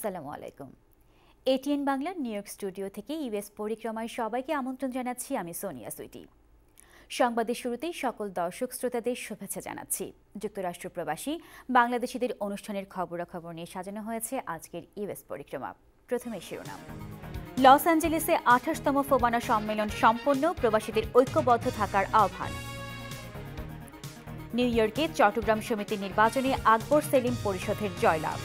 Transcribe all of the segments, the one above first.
আসসালামু আলাইকুম এটিএন বাংলার নিউ ইয়র্ক স্টুডিও থেকে ইউএস পরিক্রমায় সবাইকে আমন্ত্রণ জানাচ্ছি আমি সোনিয়া সুইটি সংবাদের শুরুতেই সকল দর্শক শ্রোতাদের শুভেচ্ছা জানাচ্ছি যুক্তরাষ্ট্র প্রবাসী বাংলাদেশিদের অনুষ্ঠানের খবরাখবর নিয়ে সাজানো হয়েছে আজকের ইউএস পরিক্রমা প্রথমে শিরোনাম লস অ্যাঞ্জেলেসে আঠাশতম ফোবানা সম্মেলন সম্পন্ন প্রবাসীদের ঐক্যবদ্ধ থাকার আহ্বান নিউ ইয়র্কে চট্টগ্রাম সমিতির নির্বাচনে আকবর সেলিম পরিষদের জয়লাভ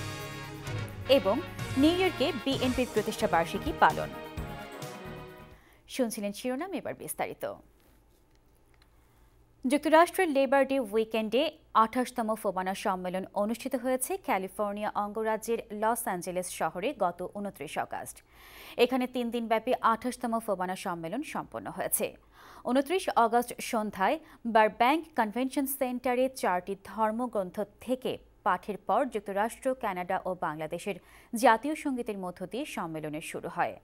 এবং নিউ ইয়র্কে বিএনপির প্রতিষ্ঠা বার্ষিকী পালন শুনছিলেন শিরোনাম এবার বিস্তারিত যুক্তরাষ্ট্রের লেবার ডে উইকেন্ডে আঠাশতম ফোবানা সম্মেলন অনুষ্ঠিত হয়েছে ক্যালিফোর্নিয়া অঙ্গরাজ্যের লস অ্যাঞ্জেলেস শহরে গত উনত্রিশ আগস্ট এখানে তিন দিনব্যাপী আঠাশতম ফোবানা সম্মেলন সম্পন্ন হয়েছে উনত্রিশ অগাস্ট সন্ধ্যায় বার ব্যাংক কনভেনশন সেন্টারে চারটি ধর্মগ্রন্থ থেকে পাঠের পর যুক্তরাষ্ট্র কানাডা ও বাংলাদেশের জাতীয় সঙ্গীতের মধ্য দিয়ে সম্মেলনের শুরু হয়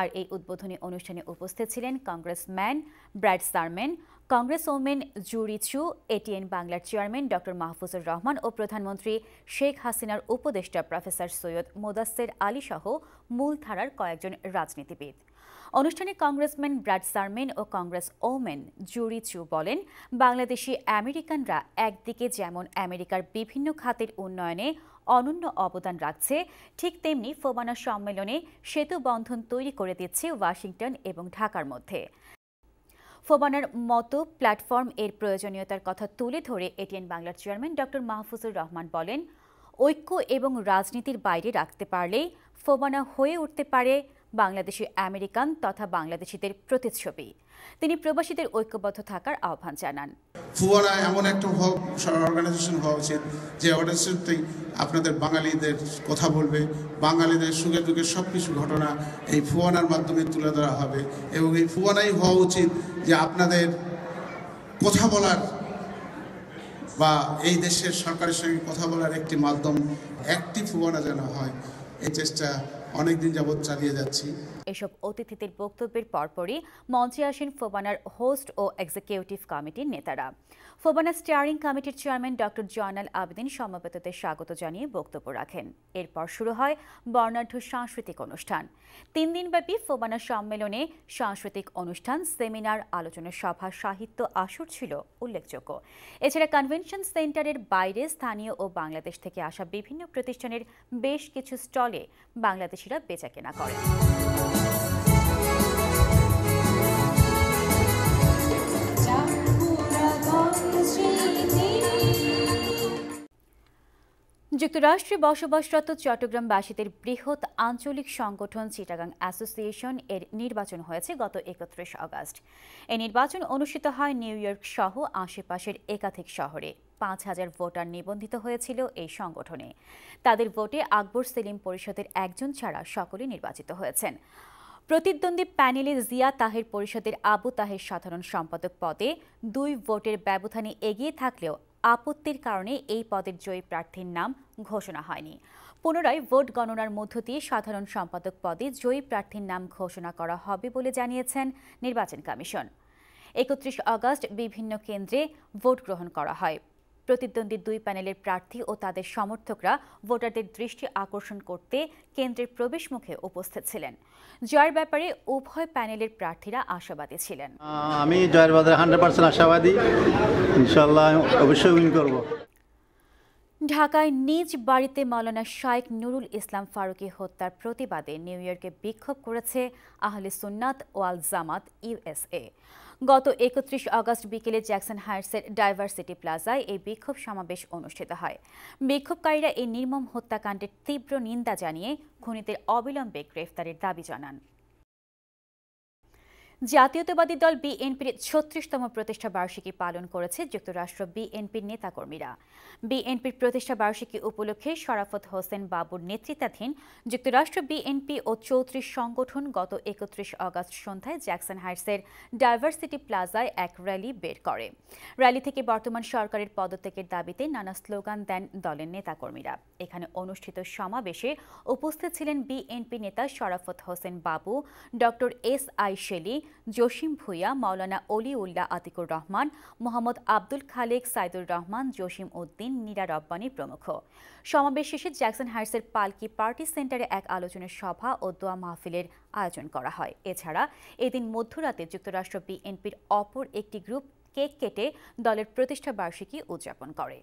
আর এই উদ্বোধনী অনুষ্ঠানে উপস্থিত ছিলেন congressman Brad Sherman congress woman Judy Chu ATN বাংলার চেয়ারম্যান ডক্টর মাহফুজুর রহমান ও প্রধানমন্ত্রী শেখ হাসিনার উপদেষ্টা প্রফেসর সৈয়দ মোদাসের আলী সহ মূলধারার কয়েকজন রাজনীতিবিদ অনুষ্ঠানে কংগ্রেসম্যান ব্রাড সারমেন ও কংগ্রেস ওমেন জুরি চু বলেন বাংলাদেশি আমেরিকানরা একদিকে যেমন আমেরিকার বিভিন্ন খাতের উন্নয়নে অনন্য অবদান রাখছে ঠিক তেমনি ফোবানা সম্মেলনে সেতু বন্ধন তৈরি করে দিচ্ছে ওয়াশিংটন এবং ঢাকার মধ্যে ফোবানার মতো প্ল্যাটফর্ম এর প্রয়োজনীয়তার কথা তুলে ধরে এটিএন বাংলার চেয়ারম্যান ডক্টর মাহফুজুর রহমান বলেন ঐক্য এবং রাজনীতির বাইরে রাখতে পারলে ফোবানা হয়ে উঠতে পারে বাংলাদেশি আমেরিকান তথা বাংলাদেশিদের প্রতিচ্ছবি তিনি প্রবাসীদের ঐক্যবদ্ধ থাকার আহ্বান জানান ফুয়ারা এমন একটা অর্গানাইজেশন হওয়া উচিত যে অর্গানাইজেশনটি আপনাদের বাঙালিদের কথা বলবে বাঙালিদের সুখে দুঃখে সব কিছু ঘটনা এই ফুয়ানার মাধ্যমে তুলে ধরা হবে এবং এই ফুয়ানাই হওয়া উচিত যে আপনাদের কথা বলার বা এই দেশের সরকারের সঙ্গে কথা বলার একটি মাধ্যম একটি ফুয়ানা যেন হয় এই চেষ্টা অনেকদিন যাবৎ চালিয়ে যাচ্ছি এসব অতিথিদের বক্তব্যের পরপরই মঞ্চে আসেন ফোবানার হোস্ট ও এক্সিকিউটিভ কমিটির নেতারা ফোবানা স্টিয়ারিং কমিটির চেয়ারম্যান ডক্টর জয়নাল আবেদিন সমবেতদের স্বাগত জানিয়ে বক্তব্য রাখেন এরপর শুরু হয় বর্ণাঢ্য সাংস্কৃতিক অনুষ্ঠান তিন দিনব্যাপী ফোবানা সম্মেলনে সাংস্কৃতিক অনুষ্ঠান সেমিনার আলোচনা সভা সাহিত্য আসর ছিল উল্লেখযোগ্য এছাড়া কনভেনশন সেন্টারের বাইরে স্থানীয় ও বাংলাদেশ থেকে আসা বিভিন্ন প্রতিষ্ঠানের বেশ কিছু স্টলে বাংলাদেশ ব্যবসায়ীরা বেচা কেনা করেন যুক্তরাষ্ট্রে বসবাসরত চট্টগ্রামবাসীদের বৃহৎ আঞ্চলিক সংগঠন চিটাগাং অ্যাসোসিয়েশন এর নির্বাচন হয়েছে গত একত্রিশ আগস্ট এই নির্বাচন অনুষ্ঠিত হয় নিউ ইয়র্ক সহ আশেপাশের একাধিক শহরে পাঁচ হাজার ভোটার নিবন্ধিত হয়েছিল এই সংগঠনে তাদের ভোটে আকবর সেলিম পরিষদের একজন ছাড়া সকলে নির্বাচিত হয়েছেন প্রতিদ্বন্দ্বী প্যানেলে জিয়া তাহের পরিষদের আবু তাহের সাধারণ সম্পাদক পদে দুই ভোটের ব্যবধানে এগিয়ে থাকলেও আপত্তির কারণে এই পদের জয়ী প্রার্থীর নাম ঘোষণা হয়নি পুনরায় ভোট গণনার মধ্য দিয়ে সাধারণ সম্পাদক পদে জয়ী প্রার্থীর নাম ঘোষণা করা হবে বলে জানিয়েছেন নির্বাচন কমিশন একত্রিশ আগস্ট বিভিন্ন কেন্দ্রে ভোট গ্রহণ করা হয় প্রতিদ্বন্দ্বী দুই প্যানেলের প্রার্থী ও তাদের সমর্থকরা ভোটারদের দৃষ্টি আকর্ষণ করতে কেন্দ্রের প্রবেশ মুখে উপস্থিত ছিলেন জয়ের ব্যাপারে উভয় প্যানেলের প্রার্থীরা আশাবাদী ছিলেন আমি জয়ের বাজারে হান্ড্রেড পার্সেন্ট আশাবাদী ইনশাল্লাহ অবশ্যই উইন করব ঢাকায় নিজ বাড়িতে মাওলানা শাইখ নুরুল ইসলাম ফারুকি হত্যার প্রতিবাদে নিউ ইয়র্কে বিক্ষোভ করেছে আহলে সুন্নাত ওয়াল জামাত ইউএসএ গত একত্রিশ আগস্ট বিকেলে জ্যাকসন হায়ার্সের ডাইভার্সিটি প্লাজায় এই বিক্ষোভ সমাবেশ অনুষ্ঠিত হয় বিক্ষোভকারীরা এই নির্মম হত্যাকাণ্ডের তীব্র নিন্দা জানিয়ে খুনিদের অবিলম্বে গ্রেফতারের দাবি জানান জাতীয়তাবাদী দল বিএনপির ছত্রিশতম প্রতিষ্ঠা বার্ষিকী পালন করেছে যুক্তরাষ্ট্র বিএনপির নেতাকর্মীরা বিএনপির প্রতিষ্ঠা বার্ষিকী উপলক্ষে শরাফত হোসেন বাবুর নেতৃত্বাধীন যুক্তরাষ্ট্র বিএনপি ও চৌত্রিশ সংগঠন গত একত্রিশ অগস্ট সন্ধ্যায় জ্যাকসন হাইটসের ডাইভার্সিটি প্লাজায় এক র্যালি বের করে র্যালি থেকে বর্তমান সরকারের পদত্যাগের দাবিতে নানা স্লোগান দেন দলের নেতাকর্মীরা এখানে অনুষ্ঠিত সমাবেশে উপস্থিত ছিলেন বিএনপি নেতা Sharafat Hossain Babu doctor S I Shelly Jasim Bhuiyan Maulana Oli Ullah Atikur Rahman Mohammad Abdul Khalek Saidur Rahman Jasim Uddin Nira Rabbani প্রমুখ সমাবেশ শেষে জ্যাকসন হাইসের পালকি পার্টি সেন্টারে এক আলোচনা সভা ও দোয়া মাহফিলের আয়োজন করা হয় এছাড়া এদিন মধ্যরাতে যুক্তরাষ্ট্র বিএনপির অপর একটি গ্রুপ কেক কেটে দলের প্রতিষ্ঠা বার্ষিকী উদযাপন করে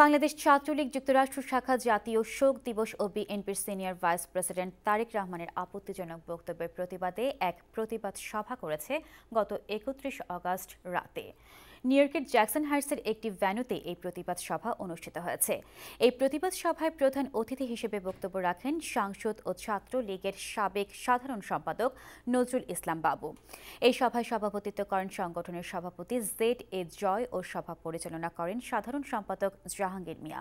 বাংলাদেশ ছাত্রলীগ যুক্তরাষ্ট্র শাখা জাতীয় শোক দিবস ও বিএনপির সিনিয়র ভাইস প্রেসিডেন্ট তারেক রহমানের আপত্তিজনক বক্তব্যের প্রতিবাদে এক প্রতিবাদ সভা করেছে গত একত্রিশ অগাস্ট রাতে নিউইয়র্কের জ্যাকসন হাইটসের একটি ভ্যানুতে এই প্রতিবাদ সভা অনুষ্ঠিত হয়েছে এই প্রতিবাদ সভায় প্রধান অতিথি হিসেবে বক্তব্য রাখেন সাংসদ ও ছাত্র লীগের সাবেক সাধারণ সম্পাদক নজরুল ইসলাম বাবু এই সভায় সভাপতিত্ব করেন সংগঠনের সভাপতি জেড এ জয় ও সভা পরিচালনা করেন সাধারণ সম্পাদক জাহাঙ্গীর মিয়া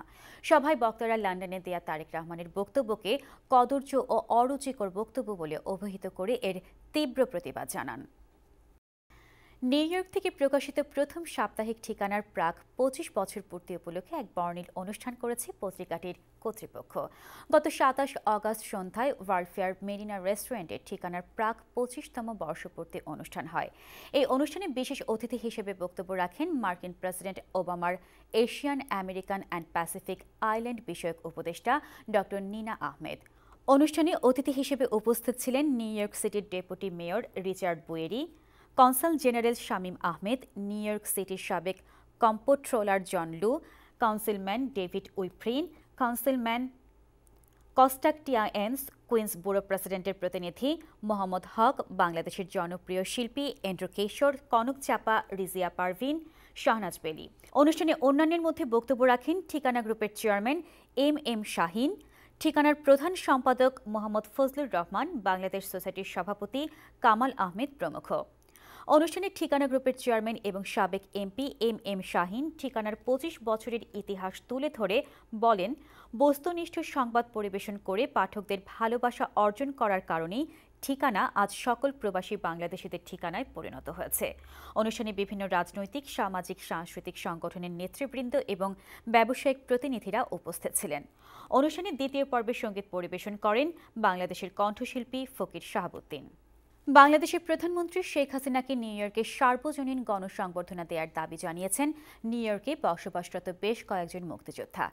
সভায় বক্তারা লন্ডনে দেয়া তারেক রহমানের বক্তব্যকে কদর্য ও অরুচিকর বক্তব্য বলে অভিহিত করে এর তীব্র প্রতিবাদ জানান নিউ ইয়র্ক থেকে প্রকাশিত প্রথম সাপ্তাহিক ঠিকানার প্রাক পঁচিশ বছর পূর্তি উপলক্ষে এক বর্ণিল অনুষ্ঠান করেছে পত্রিকাটির কর্তৃপক্ষ গত সাতাশ অগস্ট সন্ধ্যায় ওয়ার্ল্ডফেয়ার মেরিনা রেস্টুরেন্টের ঠিকানার প্রাক পঁচিশতম বর্ষপূর্তি অনুষ্ঠান হয় এই অনুষ্ঠানে বিশেষ অতিথি হিসেবে বক্তব্য রাখেন মার্কিন প্রেসিডেন্ট ওবামার Asian American and Pacific Island বিষয়ক উপদেষ্টা ডক্টর নিনা আহমেদ অনুষ্ঠানে অতিথি হিসেবে উপস্থিত ছিলেন নিউ ইয়র্ক সিটির deputy mayor Richard Buery consul general Shamim Ahmed New York সিটির সাবেক comptroller John Liu councilman David Weprin councilman কস্টাকটিয়াএন্স কুইন্স ব্যুরো প্রেসিডেন্টের প্রতিনিধি মোহাম্মদ হক বাংলাদেশের জনপ্রিয় শিল্পী এন্ড্রু কেশর কনক চাপা রিজিয়া পারভিন শাহনাজ বেলি অনুষ্ঠানে অন্যান্যের মধ্যে বক্তব্য রাখেন ঠিকানা গ্রুপের চেয়ারম্যান এম এম শাহিন ঠিকানার প্রধান সম্পাদক মোহাম্মদ ফজলুর রহমান বাংলাদেশ সোসাইটির সভাপতি কামাল আহমেদ প্রমুখ অনুষ্ঠানে ঠিকানা গ্রুপের চেয়ারম্যান এবং সাবেক এমপি এম এম শাহিন ঠিকানার পঁচিশ বছরের ইতিহাস তুলে ধরে বলেন বস্তুনিষ্ঠ সংবাদ পরিবেশন করে পাঠকদের ভালোবাসা অর্জন করার কারণেই ঠিকানা আজ সকল প্রবাসী বাংলাদেশিদের ঠিকানায় পরিণত হয়েছে অনুষ্ঠানে বিভিন্ন রাজনৈতিক সামাজিক সাংস্কৃতিক সংগঠনের নেতৃবৃন্দ এবং ব্যবসায়িক প্রতিনিধিরা উপস্থিত ছিলেন অনুষ্ঠানে দ্বিতীয় পর্বে সঙ্গীত পরিবেশন করেন বাংলাদেশের কণ্ঠশিল্পী ফকির শাহাবুদ্দিন বাংলাদেশের প্রধানমন্ত্রী শেখ হাসিনাকে নিউ ইয়র্কে সার্বজনীন গণসংবর্ধনা দেওয়ার দাবি জানিয়েছেন নিউ ইয়র্কে বসবাসরত বেশ কয়েকজন মুক্তিযোদ্ধা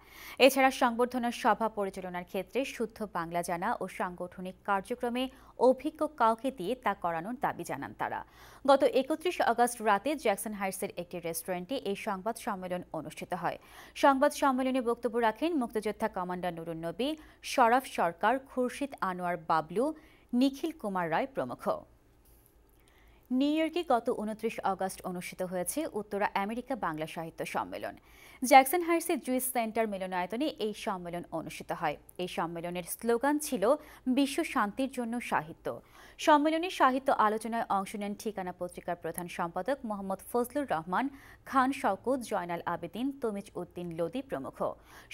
এছাড়া সংবর্ধনার সভা পরিচালনার ক্ষেত্রে শুদ্ধ বাংলা জানা ও সাংগঠনিক কার্যক্রমে অভিজ্ঞ কাউকে দিয়ে তা করানোর দাবি জানান তারা গত একত্রিশ আগস্ট রাতে জ্যাকসন হাইটসের একটি রেস্টুরেন্টে এই সংবাদ সম্মেলন অনুষ্ঠিত হয় সংবাদ সম্মেলনে বক্তব্য রাখেন মুক্তিযোদ্ধা কমান্ডার নুরুন নবী শরফ সরকার খুরশিদ আনোয়ার বাবলু নিখিল কুমার রায় প্রমুখ নিউ ইয়র্কে গত উনত্রিশ আগস্ট অনুষ্ঠিত হয়েছে উত্তরা আমেরিকা বাংলা সাহিত্য সম্মেলন জ্যাকসন হাইটসের জুইস সেন্টার মিলনায়তনে এই সম্মেলন অনুষ্ঠিত হয় এই সম্মেলনের স্লোগান ছিল বিশ্ব শান্তির জন্য সাহিত্য সম্মেলনে সাহিত্য আলোচনায় অংশ নেন ঠিকানা পত্রিকার প্রধান সম্পাদক মোহাম্মদ ফজলুর রহমান খান শওকত জয়নাল আবেদিন তমিজ উদ্দিন লোদি প্রমুখ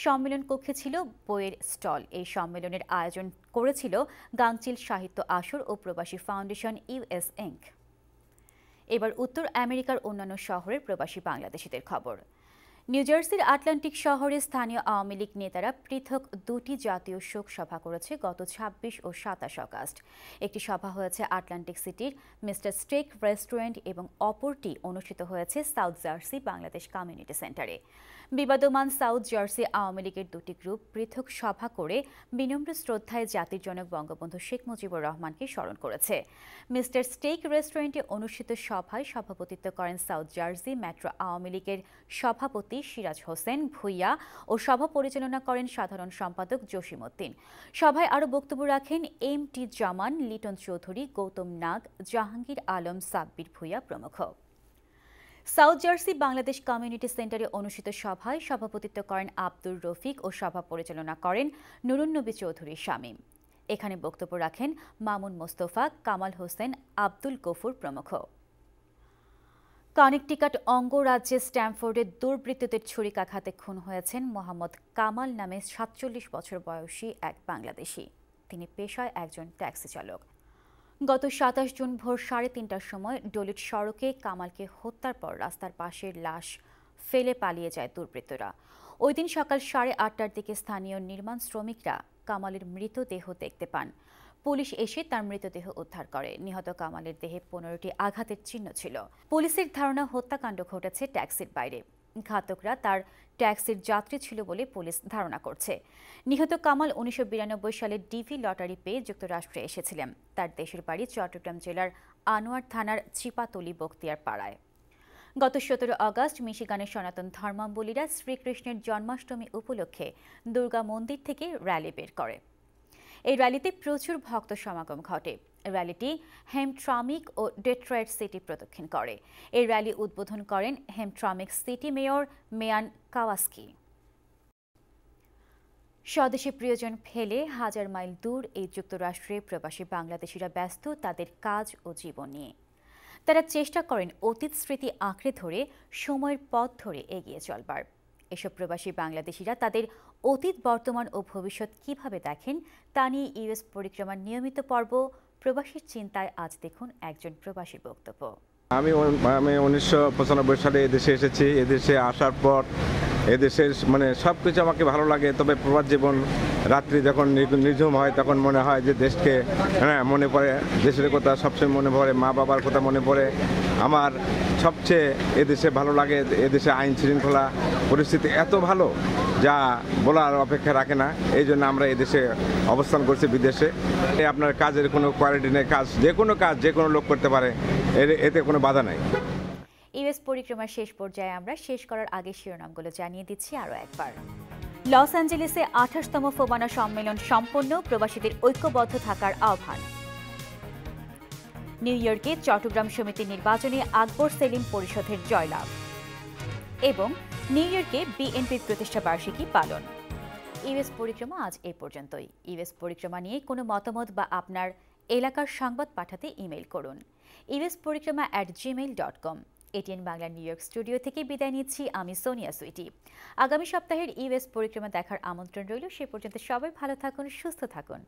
সম্মেলন কক্ষে ছিল বইয়ের স্টল এই সম্মেলনের আয়োজন করেছিল গাংচিল সাহিত্য আসর ও প্রবাসী ফাউন্ডেশন ইউএস ইঙ্ক এবার উত্তর আমেরিকার অন্যান্য শহরের প্রবাসী বাংলাদেশিদের খবর নিউ জার্সির আটলান্টিক শহরে স্থানীয় আওয়ামী লীগ নেতারা পৃথক দুটি জাতীয় শোক সভা করেছে গত ২৬ ও সাতাশ অগাস্ট একটি সভা হয়েছে আটলান্টিক সিটির মিস্টার স্টেক রেস্টুরেন্ট এবং অপরটি অনুষ্ঠিত হয়েছে সাউথ জার্সি বাংলাদেশ কমিউনিটি সেন্টারে বিবাদমান সাউথ জার্সি আওয়ামী লীগের দুটি গ্রুপ পৃথক সভা করে বিনম্র শ্রদ্ধায় জাতির জনক বঙ্গবন্ধু শেখ মুজিবুর রহমানকে স্মরণ করেছে মিস্টার স্টেক রেস্টুরেন্টে অনুষ্ঠিত সভায় সভাপতিত্ব করেন সাউথ জার্সি মেট্রো আওয়ামী লীগের সভাপতি সভাপতি সিরাজ হোসেন ভুইয়া ও সভা পরিচালনা করেন সাধারণ সম্পাদক জসিমউদ্দিন সভায় আরও বক্তব্য রাখেন এম টি জামান লিটন চৌধুরী গৌতম নাগ জাহাঙ্গীর আলম সাব্বির ভুইয়া প্রমুখ সাউথ জার্সি বাংলাদেশ কমিউনিটি সেন্টারে অনুষ্ঠিত সভায় সভাপতিত্ব করেন আব্দুর রফিক ও সভা পরিচালনা করেন নুরুন্নবী চৌধুরী শামীম এখানে বক্তব্য রাখেন মামুন মোস্তফা কামাল হোসেন আব্দুল গফুর প্রমুখ কনেকটিকাট অঙ্গরাজ্যে স্ট্যামফোর্ডে দুর্বৃত্তদের ছুরিকাঘাতে খুন হয়েছেন মোহাম্মদ কামাল নামে সাতচল্লিশ বছর বয়সী এক বাংলাদেশি তিনি পেশায় একজন ট্যাক্সি চালক গত সাতাশ জুন ভোর সাড়ে তিনটার সময় ডলিট সড়কে কামালকে হত্যার পর রাস্তার পাশের লাশ ফেলে পালিয়ে যায় দুর্বৃত্তরা ওই দিন সকাল সাড়ে আটটার দিকে স্থানীয় নির্মাণ শ্রমিকরা কামালের মৃতদেহ দেখতে পান পুলিশ এসে তার মৃতদেহ উদ্ধার করে নিহত কামালের দেহে পনেরোটি আঘাতের চিহ্ন ছিল পুলিশের ধারণা হত্যাকাণ্ড ঘটেছে ট্যাক্সির বাইরে ঘাতকরা তার ট্যাক্সির যাত্রী ছিল বলে পুলিশ ধারণা করছে নিহত কামাল উনিশশো সালে ডিভি লটারি পেয়ে যুক্তরাষ্ট্রে এসেছিলেন তার দেশের বাড়ি চট্টগ্রাম জেলার আনোয়ার থানার ছিপাতলি বক্তিয়ার পাড়ায় গত সতেরো আগস্ট মিশিগানের সনাতন ধর্মাবলীরা শ্রীকৃষ্ণের জন্মাষ্টমী উপলক্ষে দুর্গা মন্দির থেকে র্যালি বের করে এই র্যালিতে প্রচুর ভক্ত সমাগম ঘটে র্যালিটি হেমট্রামিক ও ডেট্রয়েড সিটি প্রদক্ষিণ করে এই র্যালি উদ্বোধন করেন হেমট্রামিক সিটি মেয়র মেয়ান কাওয়াস্কি স্বদেশে প্রিয়জন ফেলে হাজার মাইল দূর এই যুক্তরাষ্ট্রে প্রবাসী বাংলাদেশিরা ব্যস্ত তাদের কাজ ও জীবন নিয়ে তারা চেষ্টা করেন অতীত স্মৃতি আঁকড়ে ধরে সময়ের পথ ধরে এগিয়ে চলবার এসব প্রবাসী বাংলাদেশিরা তাদের অতীত বর্তমান ও ভবিষ্যৎ কিভাবে দেখেন তা নিয়ে ইউএস পরিক্রমার নিয়মিত পর্ব প্রবাসীর চিন্তায় আজ দেখুন একজন প্রবাসীর বক্তব্য আমি আমি উনিশশো পঁচানব্বই সালে এদেশে এসেছি এদেশে আসার পর এদেশের মানে সব কিছু আমাকে ভালো লাগে তবে প্রবাস জীবন রাত্রি যখন নিঝুম হয় তখন মনে হয় যে দেশকে হ্যাঁ মনে পড়ে দেশের কথা সবসময় মনে পড়ে মা বাবার কথা মনে পড়ে আমার সবচেয়ে এদেশে ভালো লাগে এদেশে আইন শৃঙ্খলা পরিস্থিতি এত ভালো যা বলার অপেক্ষা রাখে না এই জন্য আমরা এদেশে অবস্থান করছি বিদেশে আপনার কাজের কোনো কোয়ালিটি নেই কাজ যে কোনো কাজ যে কোনো লোক করতে পারে এতে কোনো বাধা নাই ইউএস পরিক্রমার শেষ পর্যায়ে আমরা শেষ করার আগে শিরোনামগুলো জানিয়ে দিচ্ছি আরও একবার লস অ্যাঞ্জেলেসে আঠাশতম ফোবানা সম্মেলন সম্পন্ন প্রবাসীদের ঐক্যবদ্ধ থাকার আহ্বান নিউ ইয়র্কে চট্টগ্রাম সমিতির নির্বাচনে আকবর সেলিম পরিষদের জয়লাভ এবং নিউ ইয়র্কে বিএনপির প্রতিষ্ঠা বার্ষিকী পালন ইউএস পরিক্রমা আজ এ পর্যন্তই ইউএস পরিক্রমা নিয়ে কোনো মতামত বা আপনার এলাকার সংবাদ পাঠাতে ইমেল করুন US Parikrama at gmail dot com ATN Bangla New York studio থেকে বিদায় নিচ্ছি আমি সোনিয়া সুইটি আগামী সপ্তাহের ইউএস পরিক্রমা দেখার আমন্ত্রণ রইল সে পর্যন্ত সবাই ভালো থাকুন সুস্থ থাকুন